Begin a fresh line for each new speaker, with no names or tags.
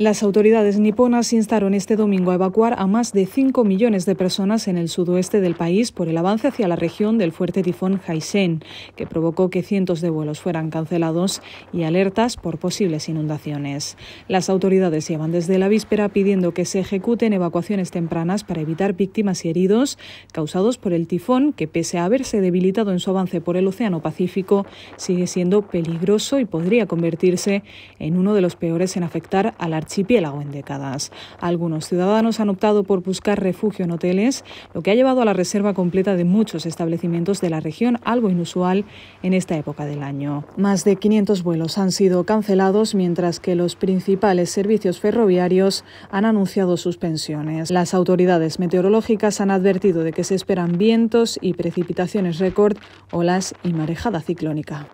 Las autoridades niponas instaron este domingo a evacuar a más de 5 millones de personas en el sudoeste del país por el avance hacia la región del fuerte tifón Haisen, que provocó que cientos de vuelos fueran cancelados y alertas por posibles inundaciones. Las autoridades llevan desde la víspera pidiendo que se ejecuten evacuaciones tempranas para evitar víctimas y heridos causados por el tifón, que pese a haberse debilitado en su avance por el Océano Pacífico, sigue siendo peligroso y podría convertirse en uno de los peores en afectar al la archipiélago en décadas. Algunos ciudadanos han optado por buscar refugio en hoteles, lo que ha llevado a la reserva completa de muchos establecimientos de la región, algo inusual en esta época del año. Más de 500 vuelos han sido cancelados, mientras que los principales servicios ferroviarios han anunciado suspensiones. Las autoridades meteorológicas han advertido de que se esperan vientos y precipitaciones récord, olas y marejada ciclónica.